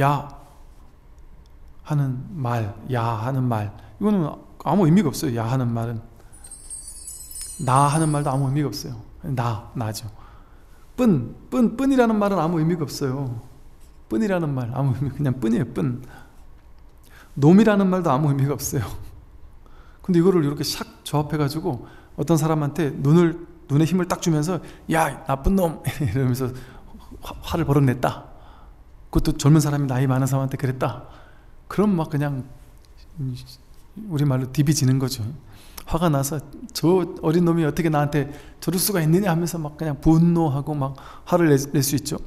야 하는 말, 야 하는 말 이거는 아무 의미가 없어요. 야 하는 말은 나 하는 말도 아무 의미가 없어요. 나 나죠. 뿐, 뿐, 뿐이라는 말은 아무 의미가 없어요. 뿐이라는 말 아무 의미 그냥 뿐이에요. 뿐. 놈이라는 말도 아무 의미가 없어요. 근데 이거를 이렇게 샥 조합해 가지고 어떤 사람한테 눈을 눈에 힘을 딱 주면서 야 나쁜 놈 이러면서 화, 를 버럭 냈다 그것도 젊은 사람이 나이 많은 사람한테 그랬다. 그럼 막 그냥 우리말로 디비지는 거죠. 화가 나서 저 어린 놈이 어떻게 나한테 저럴 수가 있느냐 하면서 막 그냥 분노하고 막 화를 낼 수 있죠.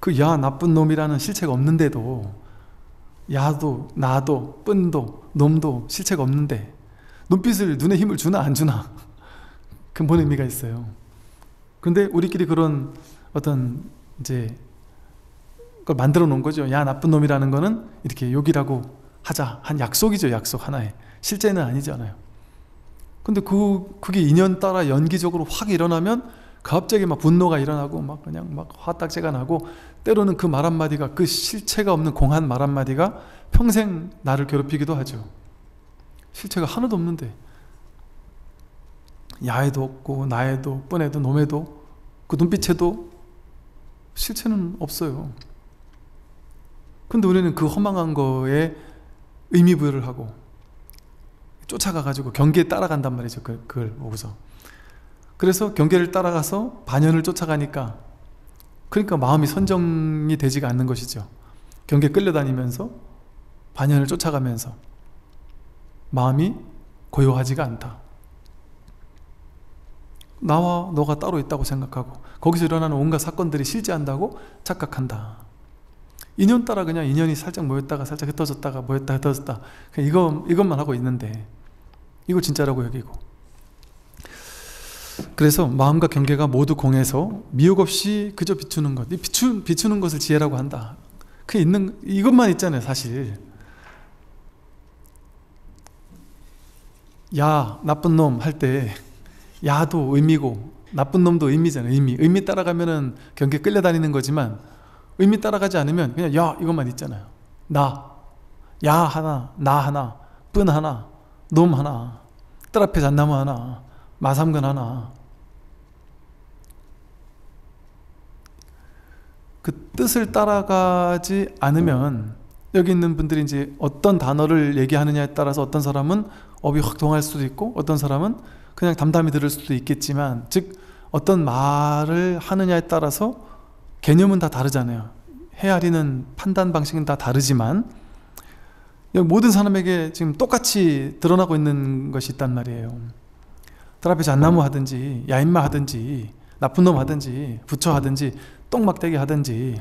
그 야 나쁜 놈이라는 실체가 없는데도 야도 나도 뿐도 놈도 실체가 없는데 눈빛을 눈에 힘을 주나 안 주나 그뭔 의미가 있어요. 근데 우리끼리 그런 어떤 이제 걸 만들어 놓은 거죠. 야, 나쁜 놈이라는 거는 이렇게 욕이라고 하자. 한 약속이죠, 약속 하나에. 실제는 아니잖아요. 근데 그, 그게 인연 따라 연기적으로 확 일어나면 갑자기 막 분노가 일어나고 막 그냥 막 화딱지가 나고 때로는 그 말 한마디가 그 실체가 없는 공한 말 한마디가 평생 나를 괴롭히기도 하죠. 실체가 하나도 없는데 야에도 없고 나에도 뻔에도 놈에도 그 눈빛에도 실체는 없어요. 근데 우리는 그 허망한 거에 의미 부여를 하고 쫓아가가지고 경계에 따라간단 말이죠. 그, 그걸 보고서. 그래서 경계를 따라가서 반연을 쫓아가니까 그러니까 마음이 선정이 되지가 않는 것이죠. 경계 끌려다니면서 반연을 쫓아가면서 마음이 고요하지가 않다. 나와 너가 따로 있다고 생각하고 거기서 일어나는 온갖 사건들이 실제한다고 착각한다. 인연 따라 그냥 인연이 살짝 모였다가 살짝 흩어졌다가 모였다 흩어졌다 그냥 이거, 이것만 하고 있는데 이거 진짜라고 여기고 그래서 마음과 경계가 모두 공해서 미혹 없이 그저 비추는 것 비추, 비추는 것을 지혜라고 한다 그 있는 이것만 있잖아요 사실 야 나쁜 놈 할 때 야도 의미고 나쁜 놈도 의미잖아요 의미 의미 따라가면은 경계 끌려다니는 거지만 의미 따라가지 않으면 그냥 야 이것만 있잖아요. 나, 야 하나, 나 하나, 뿐 하나, 놈 하나, 뜰 앞에 잣나무 하나, 마삼근 하나. 그 뜻을 따라가지 않으면 여기 있는 분들이 이제 어떤 단어를 얘기하느냐에 따라서 어떤 사람은 업이 확 동할 수도 있고 어떤 사람은 그냥 담담히 들을 수도 있겠지만 즉 어떤 말을 하느냐에 따라서 개념은 다 다르잖아요. 헤아리는 판단 방식은 다 다르지만 모든 사람에게 지금 똑같이 드러나고 있는 것이 있단 말이에요. 트라페 잔나무 하든지 야인마 하든지 나쁜 놈 하든지 부처 하든지 똥막대기 하든지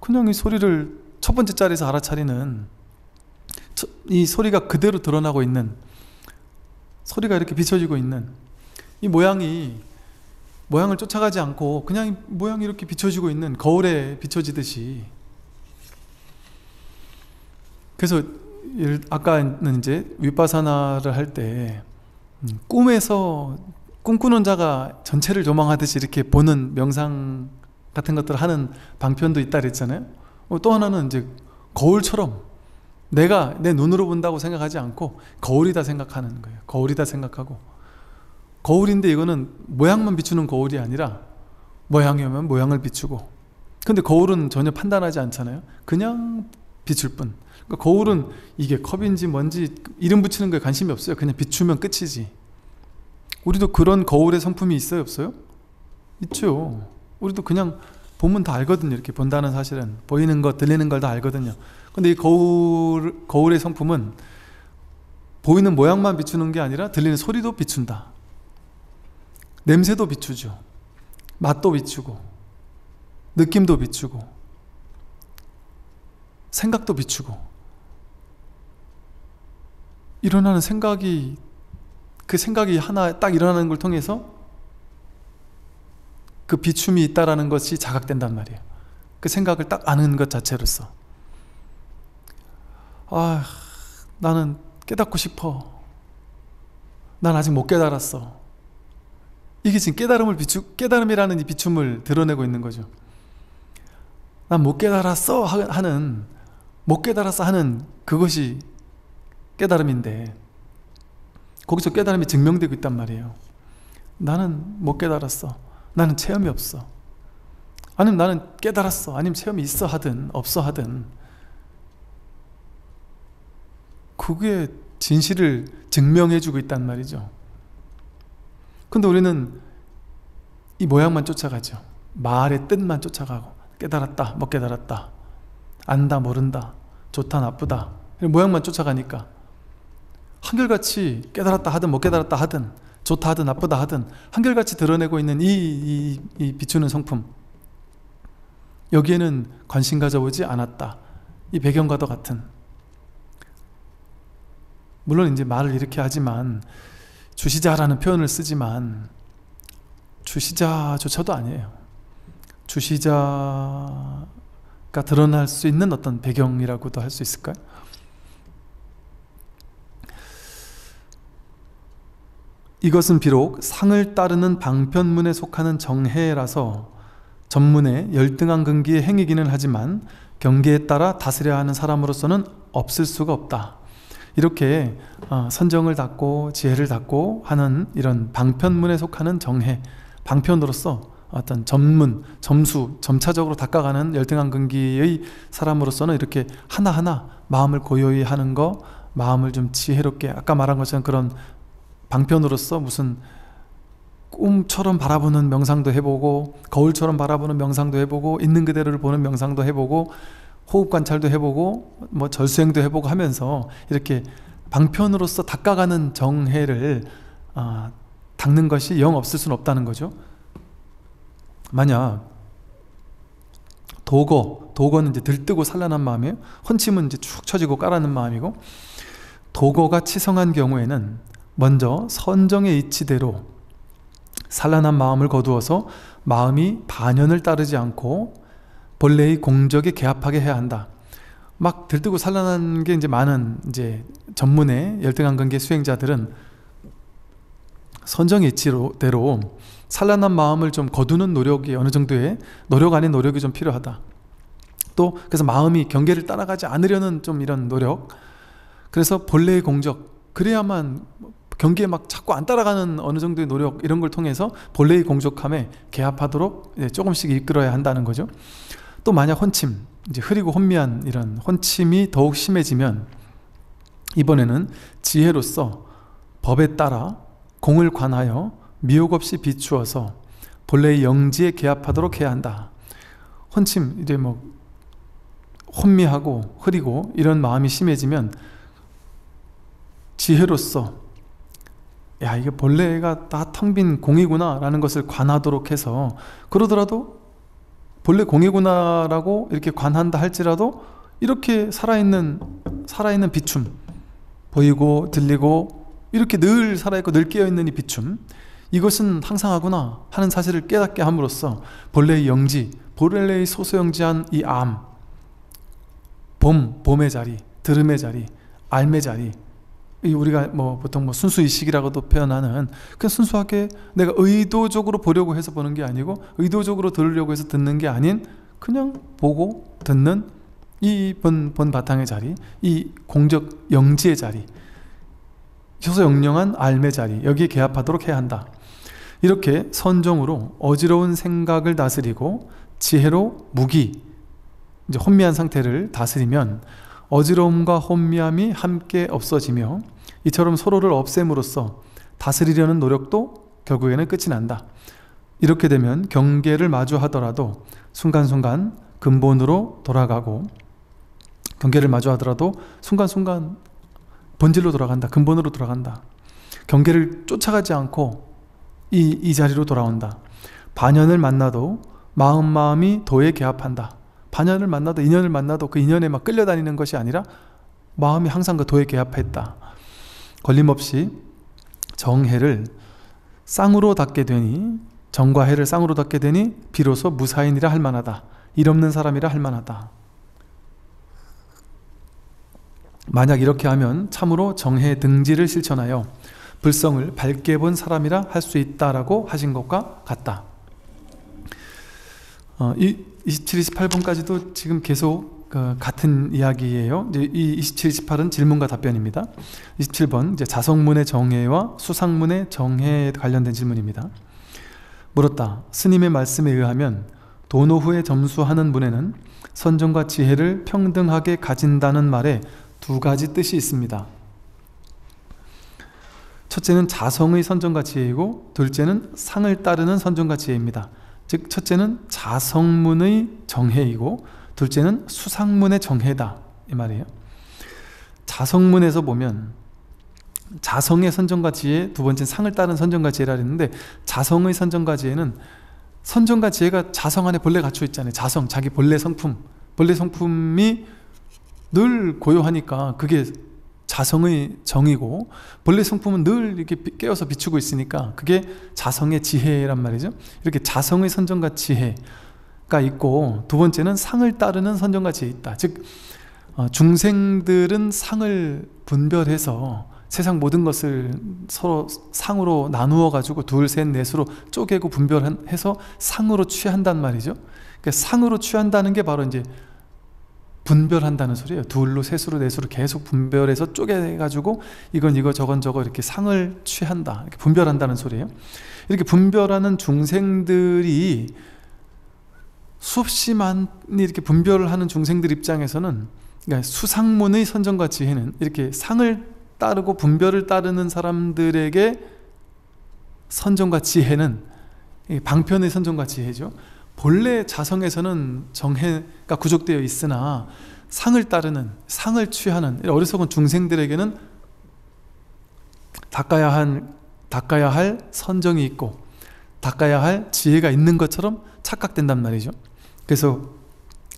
그냥 이 소리를 첫 번째 자리에서 알아차리는 이 소리가 그대로 드러나고 있는 소리가 이렇게 비춰지고 있는 이 모양이 모양을 쫓아가지 않고 그냥 모양이 이렇게 비춰지고 있는 거울에 비춰지듯이 그래서 아까는 이제 윗바사나를 할때 음, 꿈에서 꿈꾸는 자가 전체를 조망하듯이 이렇게 보는 명상 같은 것들을 하는 방편도 있다 그랬잖아요. 어, 또 하나는 이제 거울처럼 내가 내 눈으로 본다고 생각하지 않고 거울이다 생각하는 거예요. 거울이다 생각하고 거울인데 이거는 모양만 비추는 거울이 아니라 모양이면 오 모양을 비추고 근데 거울은 전혀 판단하지 않잖아요 그냥 비출 뿐 그러니까 거울은 이게 컵인지 뭔지 이름 붙이는 거에 관심이 없어요 그냥 비추면 끝이지 우리도 그런 거울의 성품이 있어요 없어요? 있죠 우리도 그냥 보면 다 알거든요 이렇게 본다는 사실은 보이는 거 들리는 걸 다 알거든요 근데 이 거울, 거울의 성품은 보이는 모양만 비추는 게 아니라 들리는 소리도 비춘다 냄새도 비추죠. 맛도 비추고, 느낌도 비추고, 생각도 비추고, 일어나는 생각이, 그 생각이 하나 딱 일어나는 걸 통해서 그 비춤이 있다라는 것이 자각된단 말이에요. 그 생각을 딱 아는 것 자체로서. 아, 나는 깨닫고 싶어. 난 아직 못 깨달았어. 이게 지금 깨달음을 비추, 깨달음이라는 이 비춤을 드러내고 있는 거죠. 난 못 깨달았어 하는, 못 깨달았어 하는 그것이 깨달음인데, 거기서 깨달음이 증명되고 있단 말이에요. 나는 못 깨달았어. 나는 체험이 없어. 아니면 나는 깨달았어. 아니면 체험이 있어 하든, 없어 하든. 그게 진실을 증명해주고 있단 말이죠. 근데 우리는 이 모양만 쫓아가죠. 말의 뜻만 쫓아가고 깨달았다, 못 뭐 깨달았다, 안다, 모른다, 좋다, 나쁘다 모양만 쫓아가니까 한결같이 깨달았다 하든 못 뭐 깨달았다 하든 좋다 하든 나쁘다 하든 한결같이 드러내고 있는 이, 이, 이 비추는 성품 여기에는 관심 가져보지 않았다. 이 배경과도 같은 물론 이제 말을 이렇게 하지만 주시자라는 표현을 쓰지만 주시자조차도 아니에요. 주시자가 드러날 수 있는 어떤 배경이라고도 할 수 있을까요? 이것은 비록 상을 따르는 방편문에 속하는 정해라서 전문의 열등한 근기의 행위기는 하지만 경계에 따라 다스려야 하는 사람으로서는 없을 수가 없다. 이렇게 어, 선정을 닦고 지혜를 닦고 하는 이런 방편문에 속하는 정해 방편으로서 어떤 전문, 점수, 점차적으로 닦아가는 열등한 근기의 사람으로서는 이렇게 하나하나 마음을 고요히 하는 거, 마음을 좀 지혜롭게, 아까 말한 것처럼 그런 방편으로서 무슨 꿈처럼 바라보는 명상도 해보고, 거울처럼 바라보는 명상도 해보고, 있는 그대로를 보는 명상도 해보고, 호흡 관찰도 해보고 뭐 절수행도 해보고 하면서 이렇게 방편으로서 닦아가는 정해를 아, 닦는 것이 영 없을 수는 없다는 거죠. 만약 도거, 도거는 이제 들뜨고 산란한 마음이에요. 혼침은 이제 축 처지고 까라는 마음이고 도거가 치성한 경우에는 먼저 선정의 이치대로 산란한 마음을 거두어서 마음이 반연을 따르지 않고 본래의 공적에 개합하게 해야 한다. 막 들뜨고 산란한 게 이제 많은 이제 전문의 열등한 관계 수행자들은 선정 이치로대로 산란한 마음을 좀 거두는 노력이 어느 정도의 노력 아닌 노력이 좀 필요하다. 또 그래서 마음이 경계를 따라가지 않으려는 좀 이런 노력. 그래서 본래의 공적 그래야만 경기에 막 자꾸 안 따라가는 어느 정도의 노력 이런 걸 통해서 본래의 공족함에 개합하도록 예, 조금씩 이끌어야 한다는 거죠. 또 만약 혼침, 이제 흐리고 혼미한 이런 혼침이 더욱 심해지면 이번에는 지혜로서 법에 따라 공을 관하여 미혹 없이 비추어서 본래의 영지에 개합하도록 해야 한다. 혼침, 이제 뭐 혼미하고 흐리고 이런 마음이 심해지면 지혜로서 야 이게 본래가 다 텅 빈 공이구나 라는 것을 관하도록 해서 그러더라도 본래 공이구나라고 이렇게 관한다 할지라도 이렇게 살아있는 살아있는 비춤 보이고 들리고 이렇게 늘 살아있고 늘 깨어있는 이 비춤 이것은 항상 하구나 하는 사실을 깨닫게 함으로써 본래의 영지 본래의 소소영지한 이암 봄, 봄의 자리, 들음의 자리, 알매 자리 우리가 뭐 보통 뭐 순수의식이라고도 표현하는 그 순수하게 내가 의도적으로 보려고 해서 보는 게 아니고 의도적으로 들으려고 해서 듣는 게 아닌 그냥 보고 듣는 이 본 본 바탕의 자리, 이 공적 영지의 자리, 효소영령한 알매 자리 여기에 개합하도록 해야 한다. 이렇게 선정으로 어지러운 생각을 다스리고 지혜로 무기, 이제 혼미한 상태를 다스리면 어지러움과 혼미함이 함께 없어지며 이처럼 서로를 없앰으로써 다스리려는 노력도 결국에는 끝이 난다. 이렇게 되면 경계를 마주하더라도 순간순간 근본으로 돌아가고 경계를 마주하더라도 순간순간 본질로 돌아간다. 근본으로 돌아간다. 경계를 쫓아가지 않고 이, 이 자리로 돌아온다. 반연을 만나도 마음 마음이 도에 개합한다. 반연을 만나도 인연을 만나도 그 인연에 막 끌려다니는 것이 아니라 마음이 항상 그 도에 개합했다. 걸림없이 정해를 쌍으로 닿게 되니 정과 해를 쌍으로 닿게 되니 비로소 무사인이라 할 만하다. 일 없는 사람이라 할 만하다. 만약 이렇게 하면 참으로 정해 등지를 실천하여 불성을 밝게 본 사람이라 할 수 있다라고 하신 것과 같다. 어, 이 27, 28번까지도 지금 계속 그 같은 이야기예요. 이제 이 27, 28은 질문과 답변입니다. 27번 이제 자성문의 정해와 수상문의 정해에 관련된 질문입니다. 물었다. 스님의 말씀에 의하면 도노후에 점수하는 문에는 선정과 지혜를 평등하게 가진다는 말에 두 가지 뜻이 있습니다. 첫째는 자성의 선정과 지혜이고 둘째는 상을 따르는 선정과 지혜입니다. 즉 첫째는 자성문의 정해이고 둘째는 수상문의 정해다 이 말이에요. 자성문에서 보면 자성의 선정과 지혜, 두 번째는 상을 따른 선정과 지혜라 했는데 자성의 선정과 지혜는 선정과 지혜가 자성 안에 본래 갖춰 있잖아요. 자성, 자기 본래 성품. 본래 성품이 늘 고요하니까 그게 자성의 정이고 본래 성품은 늘 이렇게 깨어서 비추고 있으니까 그게 자성의 지혜란 말이죠. 이렇게 자성의 선정과 지혜, 가 있고 두 번째는 상을 따르는 선정같이 가 있다. 즉 어, 중생들은 상을 분별해서 세상 모든 것을 서로 상으로 나누어 가지고 둘, 셋, 넷으로 쪼개고 분별해서 상으로 취한단 말이죠. 그러니까 상으로 취한다는 게 바로 이제 분별한다는 소리예요. 둘로, 셋으로, 넷으로 계속 분별해서 쪼개 가지고 이건 이거 저건 저거 이렇게 상을 취한다. 이렇게 분별한다는 소리예요. 이렇게 분별하는 중생들이 수없이 많이 이렇게 분별을 하는 중생들 입장에서는 그러니까 수상문의 선정과 지혜는 이렇게 상을 따르고 분별을 따르는 사람들에게 선정과 지혜는 방편의 선정과 지혜죠. 본래 자성에서는 정해가 구족되어 있으나 상을 따르는 상을 취하는 어리석은 중생들에게는 닦아야 한 닦아야 할 선정이 있고 닦아야 할 지혜가 있는 것처럼 착각된단 말이죠. 그래서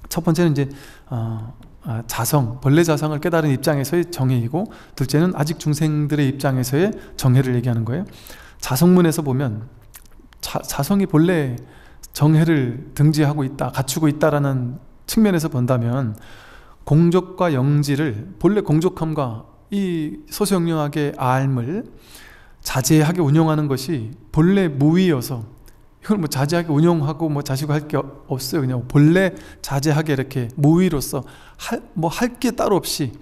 첫 번째는 이제 어, 아, 자성, 본래 자성을 깨달은 입장에서의 정의이고 둘째는 아직 중생들의 입장에서의 정해를 얘기하는 거예요. 자성문에서 보면 자, 자성이 본래 정해를 등지하고 있다, 갖추고 있다라는 측면에서 본다면 공적과 영지를 본래 공적함과 이 소수영령학의 알을 자제하게 운영하는 것이 본래 무위여서 그걸뭐 자제하게 운영하고뭐 자시고 할 게 없어요. 그냥 본래 자제하게 이렇게 모의로서 할뭐할 게 따로 없이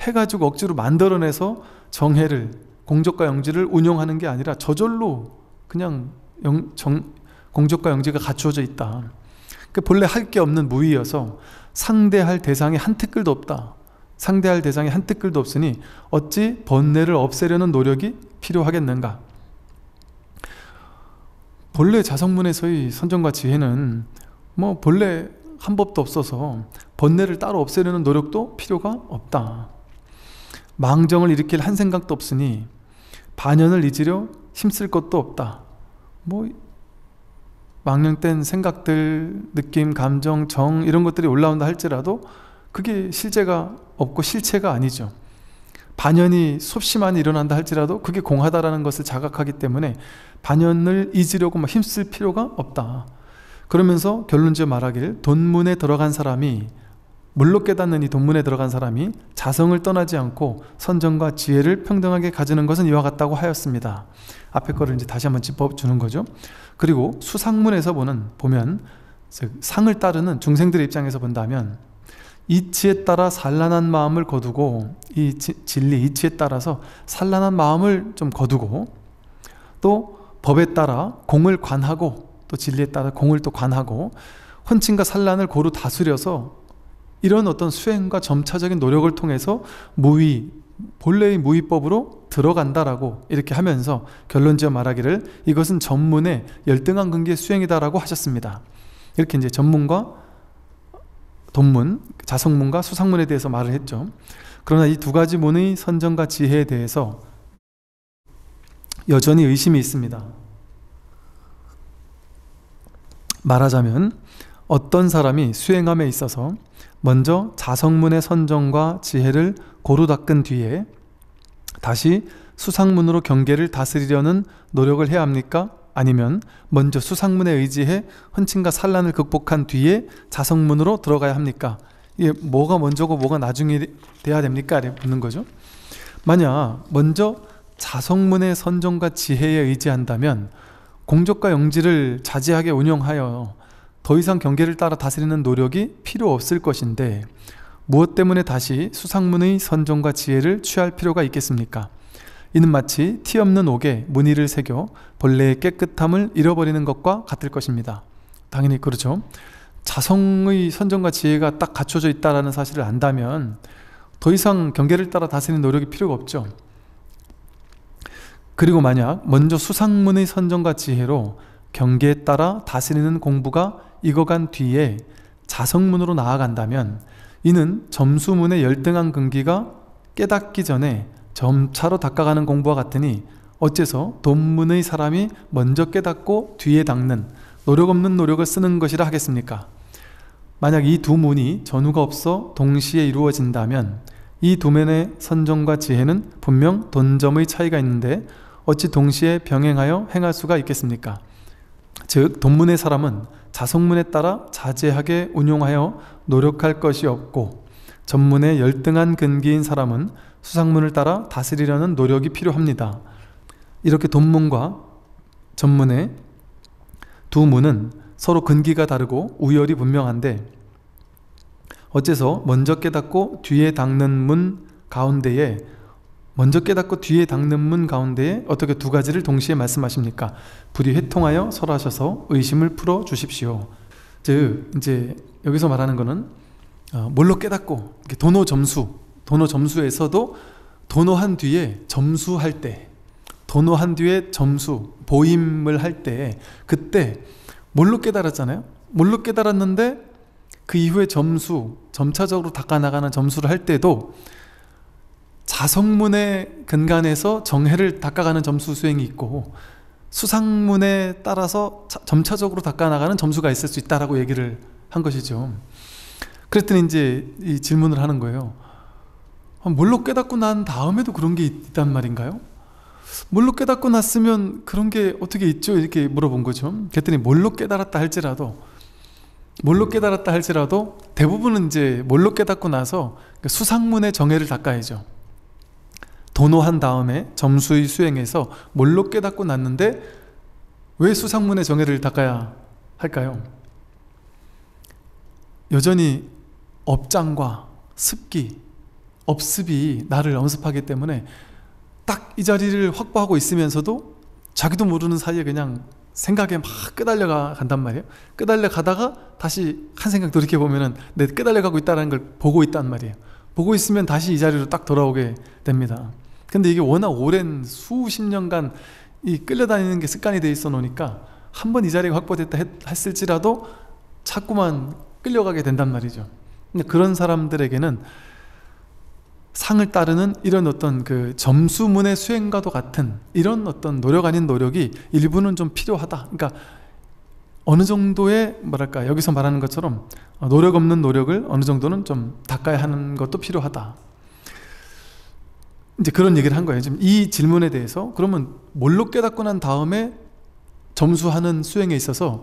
해가지고 억지로 만들어내서 정해를 공적과 영지를 운용하는 게 아니라 저절로 그냥 영, 정, 공적과 영지가 갖추어져 있다. 그 본래 할 게 없는 무위여서 상대할 대상이 한 티끌도 없다. 상대할 대상이 한 티끌도 없으니 어찌 번뇌를 없애려는 노력이 필요하겠는가? 본래 자성문에서의 선정과 지혜는 뭐 본래 한 법도 없어서 번뇌를 따로 없애려는 노력도 필요가 없다. 망정을 일으킬 한 생각도 없으니 반연을 잊으려 힘쓸 것도 없다. 뭐 망령된 생각들, 느낌, 감정, 정 이런 것들이 올라온다 할지라도 그게 실제가 없고 실체가 아니죠. 반연이 수없이 많이 일어난다 할지라도 그게 공하다라는 것을 자각하기 때문에 반연을 잊으려고 막 힘쓸 필요가 없다. 그러면서 결론지어 말하길 돈문에 들어간 사람이 물로 깨닫는 이 돈문에 들어간 사람이 자성을 떠나지 않고 선정과 지혜를 평등하게 가지는 것은 이와 같다고 하였습니다. 앞에 거를 이제 다시 한번 짚어주는 거죠. 그리고 수상문에서 보는 보면 상을 따르는 중생들의 입장에서 본다면 이치에 따라 산란한 마음을 거두고 이 진리 이치에 따라서 산란한 마음을 좀 거두고 또 법에 따라 공을 관하고 또 진리에 따라 공을 또 관하고 헌칭과 산란을 고루 다스려서 이런 어떤 수행과 점차적인 노력을 통해서 무위 본래의 무위법으로 들어간다라고 이렇게 하면서 결론지어 말하기를 이것은 전문의 열등한 근기의 수행이다라고 하셨습니다. 이렇게 이제 전문과 돈문, 자성문과 수상문에 대해서 말을 했죠. 그러나 이 두 가지 문의 선정과 지혜에 대해서 여전히 의심이 있습니다. 말하자면 어떤 사람이 수행함에 있어서 먼저 자성문의 선정과 지혜를 고루 닦은 뒤에 다시 수상문으로 경계를 다스리려는 노력을 해야 합니까? 아니면 먼저 수상문에 의지해 헌친과 산란을 극복한 뒤에 자성문으로 들어가야 합니까? 이게 뭐가 먼저고 뭐가 나중에 돼야 됩니까? 묻는 거죠. 만약 먼저 자성문의 선정과 지혜에 의지한다면 공적과 영지를 자제하게 운영하여 더 이상 경계를 따라 다스리는 노력이 필요 없을 것인데 무엇 때문에 다시 수상문의 선정과 지혜를 취할 필요가 있겠습니까? 이는 마치 티 없는 옥에 무늬를 새겨 본래의 깨끗함을 잃어버리는 것과 같을 것입니다. 당연히 그렇죠. 자성의 선정과 지혜가 딱 갖춰져 있다는 사실을 안다면 더 이상 경계를 따라 다스리는 노력이 필요가 없죠. 그리고 만약 먼저 수상문의 선정과 지혜로 경계에 따라 다스리는 공부가 익어간 뒤에 자성문으로 나아간다면 이는 점수문의 열등한 근기가 깨닫기 전에 점차로 닦아가는 공부와 같으니 어째서 돈문의 사람이 먼저 깨닫고 뒤에 닦는 노력 없는 노력을 쓰는 것이라 하겠습니까? 만약 이 두 문이 전후가 없어 동시에 이루어진다면 이 두 면의 선정과 지혜는 분명 돈점의 차이가 있는데 어찌 동시에 병행하여 행할 수가 있겠습니까? 즉 돈문의 사람은 자성문에 따라 자제하게 운용하여 노력할 것이 없고 전문의 열등한 근기인 사람은 수상문을 따라 다스리려는 노력이 필요합니다. 이렇게 돈문과 전문의 두 문은 서로 근기가 다르고 우열이 분명한데 어째서 먼저 깨닫고 뒤에 닦는 문 가운데에 먼저 깨닫고 뒤에 닦는 문 가운데에 어떻게 두 가지를 동시에 말씀하십니까? 부디 회통하여 설하셔서 의심을 풀어 주십시오. 즉 이제 여기서 말하는 것은 어, 뭘로 깨닫고 도노 점수 도너 점수에서도 도너한 뒤에 점수할 때 도너한 뒤에 점수 보임을 할 때 그때 뭘로 깨달았잖아요? 뭘로 깨달았는데 그 이후에 점수 점차적으로 닦아나가는 점수를 할 때도 자성문에 근간해서 정해를 닦아가는 점수 수행이 있고 수상문에 따라서 차, 점차적으로 닦아나가는 점수가 있을 수 있다라고 얘기를 한 것이죠. 그랬더니 이제 이 질문을 하는 거예요. 아, 뭘로 깨닫고 난 다음에도 그런 게 있단 말인가요? 뭘로 깨닫고 났으면 그런 게 어떻게 있죠? 이렇게 물어본 거죠. 그랬더니 뭘로 깨달았다 할지라도 뭘로 깨달았다 할지라도 대부분은 이제 뭘로 깨닫고 나서 그러니까 수상문의 정해를 닦아야죠. 도노한 다음에 점수의 수행에서 뭘로 깨닫고 났는데 왜 수상문의 정해를 닦아야 할까요? 여전히 업장과 습기, 업습이 나를 연습하기 때문에 딱 이 자리를 확보하고 있으면서도 자기도 모르는 사이에 그냥 생각에 막 끄달려 간단 말이에요. 끄달려 가다가 다시 한 생각 돌이켜 보면은 내 끄달려 가고 있다는걸 보고 있단 말이에요. 보고 있으면 다시 이 자리로 딱 돌아오게 됩니다. 근데 이게 워낙 오랜 수십 년간 이 끌려다니는 게 습관이 돼 있어 놓으니까 한 번 이 자리가 확보됐다 했, 을지라도 자꾸만 끌려가게 된단 말이죠. 근데 그런 사람들에게는 상을 따르는 이런 어떤 그 점수문의 수행과도 같은 이런 어떤 노력 아닌 노력이 일부는 좀 필요하다. 그러니까 어느 정도의 뭐랄까 여기서 말하는 것처럼 노력 없는 노력을 어느 정도는 좀 닦아야 하는 것도 필요하다. 이제 그런 얘기를 한 거예요. 지금 이 질문에 대해서 그러면 뭘로 깨닫고 난 다음에 점수하는 수행에 있어서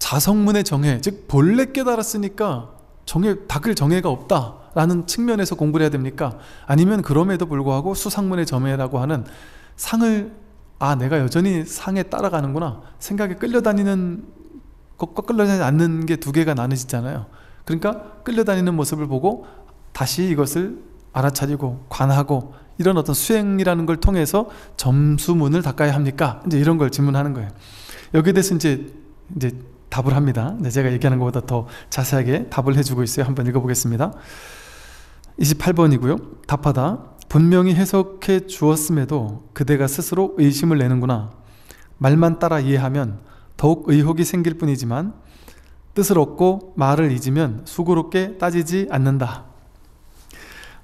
자성문의 정해 즉 본래 깨달았으니까 정해 닦을 정해가 없다. 라는 측면에서 공부를 해야 됩니까? 아니면 그럼에도 불구하고 수상문의 점에라고 하는 상을 아 내가 여전히 상에 따라가는구나 생각에 끌려다니는 것과 끌려다니지 않는 게 두 개가 나눠지잖아요 그러니까 끌려다니는 모습을 보고 다시 이것을 알아차리고 관하고 이런 어떤 수행이라는 걸 통해서 점수문을 닦아야 합니까? 이제 이런 걸 질문하는 거예요 여기에 대해서 이제 이제 답을 합니다. 네, 제가 얘기하는 것보다 더 자세하게 답을 해주고 있어요. 한번 읽어보겠습니다. 28번이고요. 답하다. 분명히 해석해 주었음에도 그대가 스스로 의심을 내는구나. 말만 따라 이해하면 더욱 의혹이 생길 뿐이지만 뜻을 얻고 말을 잊으면 수고롭게 따지지 않는다.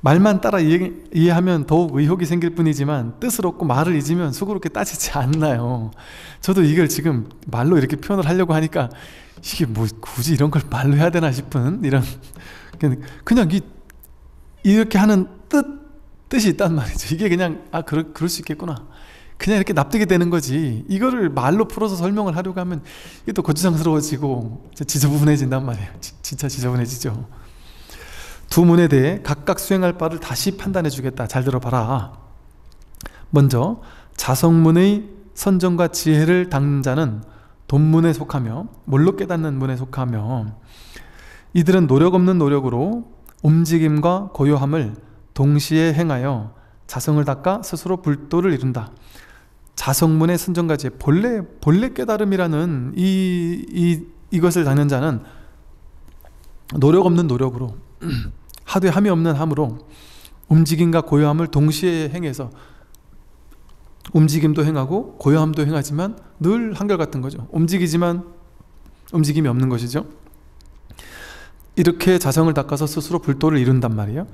말만 따라 이해, 하면 더욱 의혹이 생길 뿐이지만 뜻을 얻고 말을 잊으면 수고롭게 따지지 않나요? 저도 이걸 지금 말로 이렇게 표현을 하려고 하니까 이게 뭐 굳이 이런 걸 말로 해야 되나 싶은 이런 그냥 이 이렇게 하는 뜻, 뜻이 있단 말이죠. 이게 그냥, 아, 그럴, 그럴 수 있겠구나. 그냥 이렇게 납득이 되는 거지. 이거를 말로 풀어서 설명을 하려고 하면 이게 또 거추장스러워지고 지저분해진단 말이에요. 지, 진짜 지저분해지죠. 두 문에 대해 각각 수행할 바를 다시 판단해 주겠다. 잘 들어봐라. 먼저, 자성문의 선정과 지혜를 닦는 자는 돈문에 속하며, 뭘로 깨닫는 문에 속하며, 이들은 노력 없는 노력으로 움직임과 고요함을 동시에 행하여 자성을 닦아 스스로 불도를 이룬다. 자성문의 선정까지 본래 본래 깨달음이라는 이, 이 이것을 닦는 자는 노력 없는 노력으로 하되 함이 없는 함으로 움직임과 고요함을 동시에 행해서 움직임도 행하고 고요함도 행하지만 늘 한결같은 거죠. 움직이지만 움직임이 없는 것이죠. 이렇게 자성을 닦아서 스스로 불도를 이룬단 말이에요.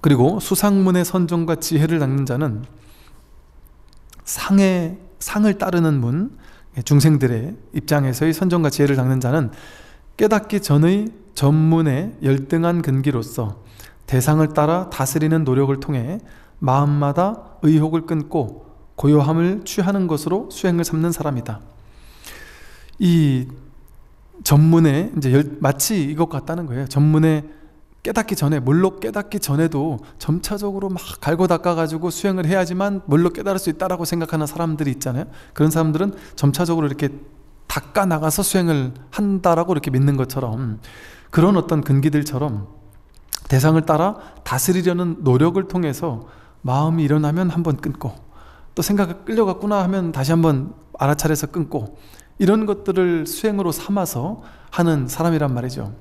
그리고 수상문의 선정과 지혜를 닦는 자는 상의 상을 따르는 문 중생들의 입장에서의 선정과 지혜를 닦는 자는 깨닫기 전의 전문의 열등한 근기로서 대상을 따라 다스리는 노력을 통해 마음마다 의혹을 끊고 고요함을 취하는 것으로 수행을 삼는 사람이다. 이 전문에 이제 열, 마치 이것 같다는 거예요. 전문에 깨닫기 전에 물로 깨닫기 전에도 점차적으로 막 갈고 닦아가지고 수행을 해야지만 물로 깨달을 수 있다라고 생각하는 사람들이 있잖아요. 그런 사람들은 점차적으로 이렇게 닦아 나가서 수행을 한다라고 이렇게 믿는 것처럼 그런 어떤 근기들처럼 대상을 따라 다스리려는 노력을 통해서 마음이 일어나면 한번 끊고 또 생각이 끌려갔구나 하면 다시 한번 알아차려서 끊고 이런 것들을 수행으로 삼아서 하는 사람이란 말이죠.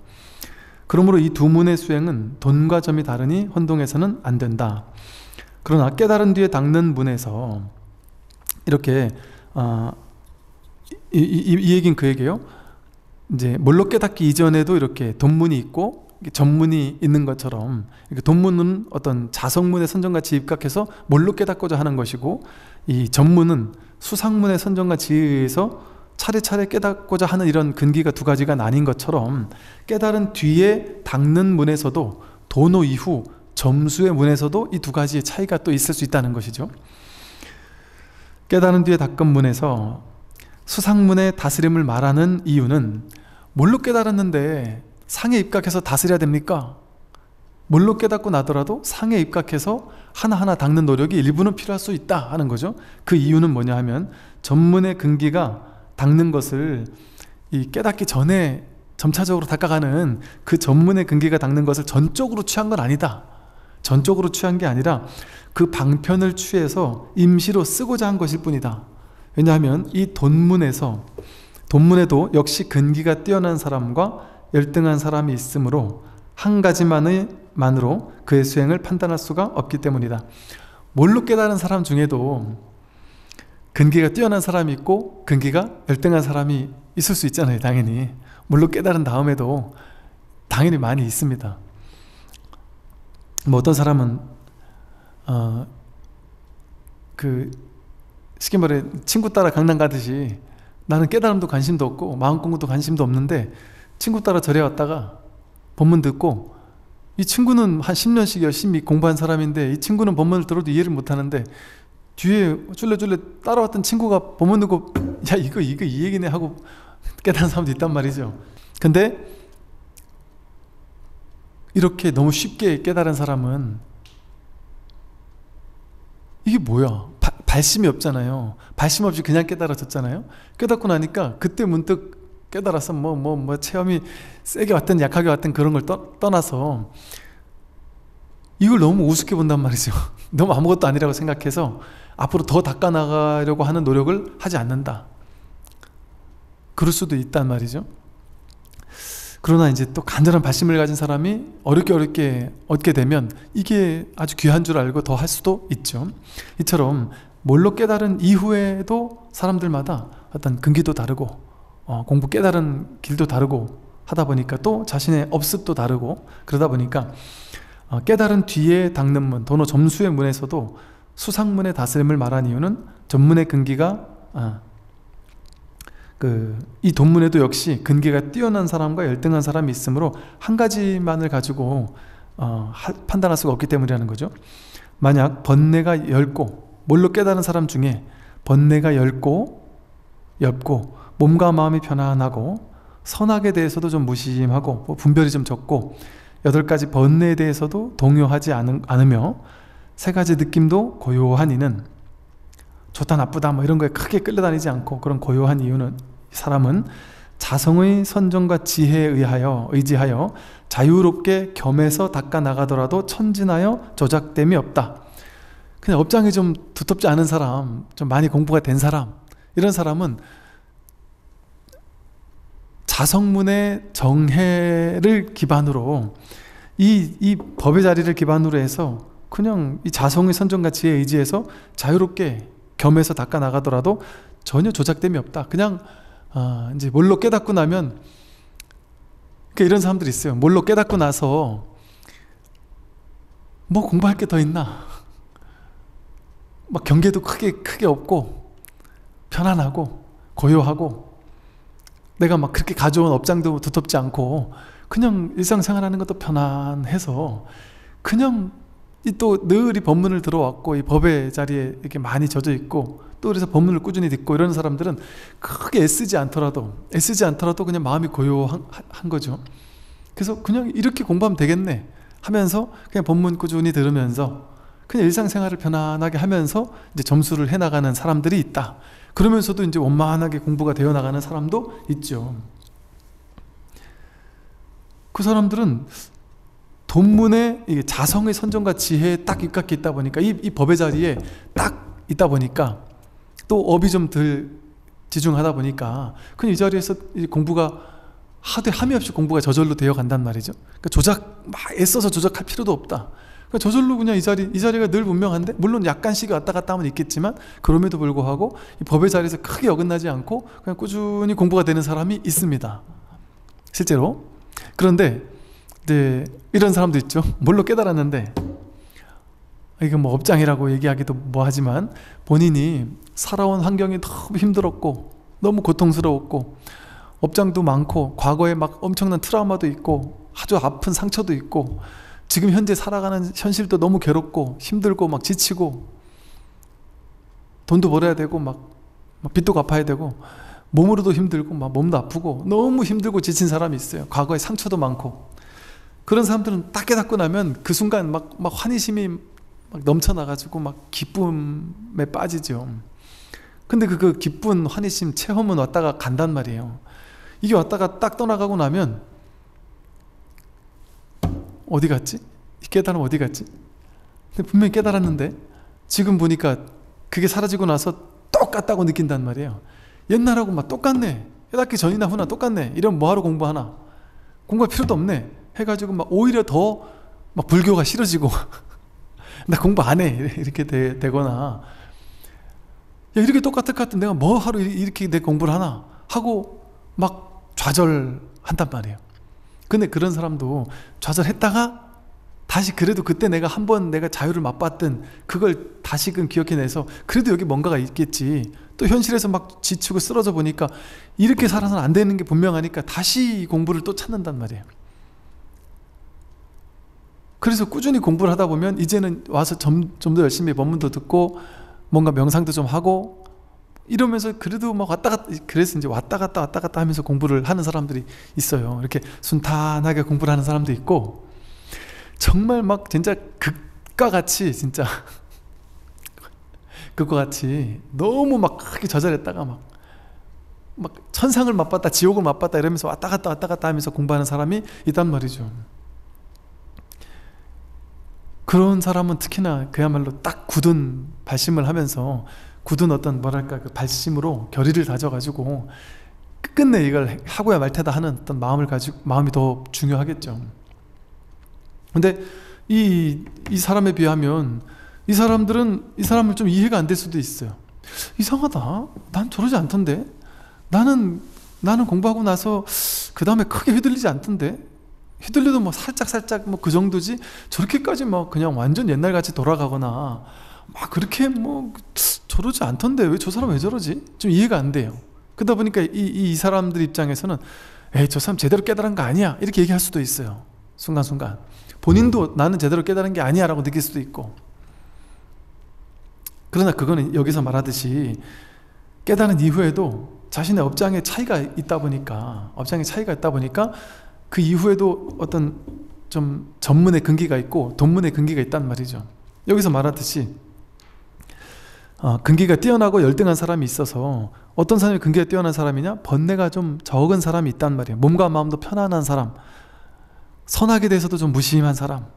그러므로 이 두 문의 수행은 돈과 점이 다르니 혼동해서는 안 된다. 그러나 깨달은 뒤에 닦는 문에서 이렇게 어, 이, 이, 이 얘긴 그 얘기예요. 이제 몰로 깨닫기 이전에도 이렇게 돈문이 있고 전문이 있는 것처럼 돈문은 어떤 자성문의 선정같이 입각해서 몰로 깨닫고자 하는 것이고 이 전문은 수상문의 선정같이 의해서 차례차례 깨닫고자 하는 이런 근기가 두 가지가 나뉜 것처럼 깨달은 뒤에 닦는 문에서도 도노 이후 점수의 문에서도 이 두 가지의 차이가 또 있을 수 있다는 것이죠. 깨달은 뒤에 닦은 문에서 수상문의 다스림을 말하는 이유는 뭘로 깨달았는데 상에 입각해서 다스려야 됩니까? 뭘로 깨닫고 나더라도 상에 입각해서 하나하나 닦는 노력이 일부는 필요할 수 있다 하는 거죠. 그 이유는 뭐냐 하면 전문의 근기가 닦는 것을 이 깨닫기 전에 점차적으로 닦아가는 그 전문의 근기가 닦는 것을 전적으로 취한 건 아니다. 전적으로 취한 게 아니라 그 방편을 취해서 임시로 쓰고자 한 것일 뿐이다. 왜냐하면 이 돈문에서 돈문에도 역시 근기가 뛰어난 사람과 열등한 사람이 있으므로 한가지만으로 그의 수행을 판단할 수가 없기 때문이다. 뭘로 깨달은 사람 중에도 근기가 뛰어난 사람이 있고 근기가 열등한 사람이 있을 수 있잖아요 당연히 물론 깨달은 다음에도 당연히 많이 있습니다 뭐 어떤 사람은 어, 그 쉽게 말해 친구 따라 강남 가듯이 나는 깨달음도 관심도 없고 마음 공부도 관심도 없는데 친구 따라 절에 왔다가 본문 듣고 이 친구는 한 10년씩 열심히 공부한 사람인데 이 친구는 본문을 들어도 이해를 못하는데 뒤에 쫄래쫄래 따라왔던 친구가 보면 누구 야 이거 이거 이 얘기네 하고 깨닫는 사람도 있단 말이죠. 근데 이렇게 너무 쉽게 깨달은 사람은 이게 뭐야? 바, 발심이 없잖아요. 발심 없이 그냥 깨달아졌잖아요. 깨닫고 나니까 그때 문득 깨달아서 뭐 뭐뭐 뭐, 뭐 체험이 세게 왔든 약하게 왔든 그런 걸 떠, 떠나서 이걸 너무 우습게 본단 말이죠. 너무 아무것도 아니라고 생각해서 앞으로 더 닦아나가려고 하는 노력을 하지 않는다. 그럴 수도 있단 말이죠. 그러나 이제 또 간절한 발심을 가진 사람이 어렵게 어렵게 얻게 되면 이게 아주 귀한 줄 알고 더 할 수도 있죠. 이처럼 뭘로 깨달은 이후에도 사람들마다 어떤 근기도 다르고 어, 공부 깨달은 길도 다르고 하다 보니까 또 자신의 업습도 다르고 그러다 보니까 어, 깨달은 뒤에 닦는 문, 도너 점수의 문에서도 수상문의 다스림을 말한 이유는 전문의 근기가 아, 그이 돈문에도 역시 근기가 뛰어난 사람과 열등한 사람이 있으므로 한 가지만을 가지고 어, 하, 판단할 수가 없기 때문이라는 거죠. 만약 번뇌가 열고 뭘로 깨달은 사람 중에 번뇌가 열고 엡고 몸과 마음이 편안하고 선악에 대해서도 좀 무심하고 뭐 분별이 좀 적고 여덟 가지 번뇌에 대해서도 동요하지 않으며 세 가지 느낌도 고요한 이는 좋다 나쁘다 뭐 이런 거에 크게 끌려다니지 않고 그런 고요한 이유는 사람은 자성의 선정과 지혜에 의하여 의지하여 자유롭게 겸해서 닦아 나가더라도 천진하여 조작됨이 없다. 그냥 업장이 좀 두텁지 않은 사람, 좀 많이 공부가 된 사람 이런 사람은 자성문의 정해를 기반으로 이, 이 법의 자리를 기반으로 해서 그냥 이 자성의 선정가치에 의지해서 자유롭게 겸해서 닦아 나가더라도 전혀 조작됨이 없다. 그냥 아, 이제 뭘로 깨닫고 나면 그러니까 이런 사람들이 있어요. 뭘로 깨닫고 나서 뭐 공부할 게 더 있나? 막 경계도 크게 크게 없고 편안하고 고요하고 내가 막 그렇게 가져온 업장도 두텁지 않고 그냥 일상생활하는 것도 편안해서 그냥 또늘이 법문을 들어왔고 이 법의 자리에 이렇게 많이 젖어 있고 또 그래서 법문을 꾸준히 듣고 이런 사람들은 크게 애쓰지 않더라도 애쓰지 않더라도 그냥 마음이 고요한 거죠. 그래서 그냥 이렇게 공부하면 되겠네 하면서 그냥 법문 꾸준히 들으면서 그냥 일상생활을 편안하게 하면서 이제 점수를 해 나가는 사람들이 있다. 그러면서도 이제 원만하게 공부가 되어 나가는 사람도 있죠. 그 사람들은 본문의 자성의 선정과 지혜에 딱 입각해 있다 보니까 이, 이 법의 자리에 딱 있다 보니까 또 업이 좀 덜 지중하다 보니까 그냥 이 자리에서 공부가 하되 함이 없이 공부가 저절로 되어 간단 말이죠. 그러니까 조작 막 애써서 조작할 필요도 없다. 그러니까 저절로 그냥 이 자리 이 자리가 늘 분명한데 물론 약간씩 왔다 갔다 하면 있겠지만 그럼에도 불구하고 법의 자리에서 크게 어긋나지 않고 그냥 꾸준히 공부가 되는 사람이 있습니다. 실제로 그런데 근 네, 이런 사람도 있죠. 뭘로 깨달았는데 이거 뭐 업장이라고 얘기하기도 뭐하지만 본인이 살아온 환경이 너무 힘들었고 너무 고통스러웠고 업장도 많고 과거에 막 엄청난 트라우마도 있고 아주 아픈 상처도 있고 지금 현재 살아가는 현실도 너무 괴롭고 힘들고 막 지치고 돈도 벌어야 되고 막, 막 빚도 갚아야 되고 몸으로도 힘들고 막 몸도 아프고 너무 힘들고 지친 사람이 있어요 과거에 상처도 많고 그런 사람들은 딱 깨닫고 나면 그 순간 막, 막 환희심이 막 넘쳐나가지고 막 기쁨에 빠지죠. 근데 그, 그 기쁜 환희심 체험은 왔다가 간단 말이에요. 이게 왔다가 딱 떠나가고 나면 어디 갔지? 깨달음 어디 갔지? 근데 분명히 깨달았는데 지금 보니까 그게 사라지고 나서 똑같다고 느낀단 말이에요. 옛날하고 막 똑같네. 깨닫기 전이나 후나 똑같네. 이러면 뭐하러 공부하나? 공부할 필요도 없네. 해가지고 막 오히려 더 막 불교가 싫어지고 나 공부 안 해 이렇게 되, 거나 이렇게 똑같을 것 같은 내가 뭐 하루 이렇게 내 공부를 하나 하고 막 좌절한단 말이에요. 근데 그런 사람도 좌절했다가 다시 그래도 그때 내가 한 번 내가 자유를 맛봤던 그걸 다시금 기억해내서 그래도 여기 뭔가가 있겠지. 또 현실에서 막 지치고 쓰러져 보니까 이렇게 살아서는 안 되는 게 분명하니까 다시 공부를 또 찾는단 말이에요. 그래서 꾸준히 공부를 하다 보면 이제는 와서 좀 더 열심히 법문도 듣고 뭔가 명상도 좀 하고 이러면서 그래도 막 왔다 갔다 그래서 이제 왔다 갔다 왔다 갔다 하면서 공부를 하는 사람들이 있어요. 이렇게 순탄하게 공부를 하는 사람도 있고 정말 막 진짜 극과 같이 진짜 극과 같이 너무 막 크게 저절했다가 막, 막 천상을 맛봤다 지옥을 맛봤다 이러면서 왔다 갔다 왔다 갔다 하면서 공부하는 사람이 있단 말이죠. 그런 사람은 특히나 그야말로 딱 굳은 발심을 하면서 굳은 어떤 뭐랄까 그 발심으로 결의를 다져가지고 끝끝내 이걸 하고야 말 테다 하는 어떤 마음을 가지고 마음이 더 중요하겠죠. 근데 이, 이 사람에 비하면 이 사람들은 이 사람을 좀 이해가 안 될 수도 있어요. 이상하다. 난 저러지 않던데. 나는 나는 공부하고 나서 그 다음에 크게 휘둘리지 않던데. 휘둘려도 뭐 살짝 살짝 뭐 그 정도지 저렇게까지 막 뭐 그냥 완전 옛날 같이 돌아가거나 막 그렇게 뭐 저러지 않던데 왜 저 사람 왜 저러지? 좀 이해가 안 돼요. 그러다 보니까 이, 이, 이 사람들 입장에서는 에이 저 사람 제대로 깨달은 거 아니야 이렇게 얘기할 수도 있어요. 순간순간 본인도 나는 제대로 깨달은 게 아니야라고 느낄 수도 있고. 그러나 그거는 여기서 말하듯이 깨달은 이후에도 자신의 업장에 차이가 있다 보니까 업장에 차이가 있다 보니까 그 이후에도 어떤 좀 전문의 근기가 있고 돈문의 근기가 있단 말이죠. 여기서 말하듯이 어, 근기가 뛰어나고 열등한 사람이 있어서 어떤 사람이 근기가 뛰어난 사람이냐? 번뇌가 좀 적은 사람이 있단 말이에요. 몸과 마음도 편안한 사람, 선악에 대해서도 좀 무심한 사람,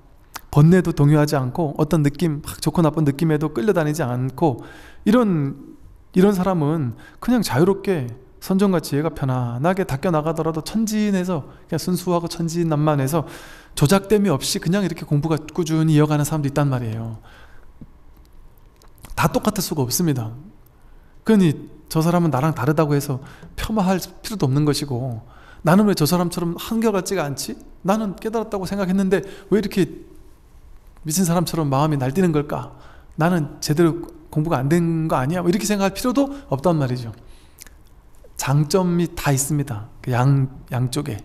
번뇌도 동요하지 않고 어떤 느낌, 막 좋고 나쁜 느낌에도 끌려다니지 않고 이런 이런 사람은 그냥 자유롭게 선전과지혜가 편안하게 닦여 나가더라도 천지인에서 그냥 순수하고 천지인남만에서 조작됨이 없이 그냥 이렇게 공부가 꾸준히 이어가는 사람도 있단 말이에요. 다 똑같을 수가 없습니다. 그러니 저 사람은 나랑 다르다고 해서 폄하할 필요도 없는 것이고 나는 왜 저 사람처럼 한결같지가 않지? 나는 깨달았다고 생각했는데 왜 이렇게 미친 사람처럼 마음이 날뛰는 걸까? 나는 제대로 공부가 안 된 거 아니야? 뭐 이렇게 생각할 필요도 없단 말이죠. 장점이 다 있습니다. 그 양, 양쪽에.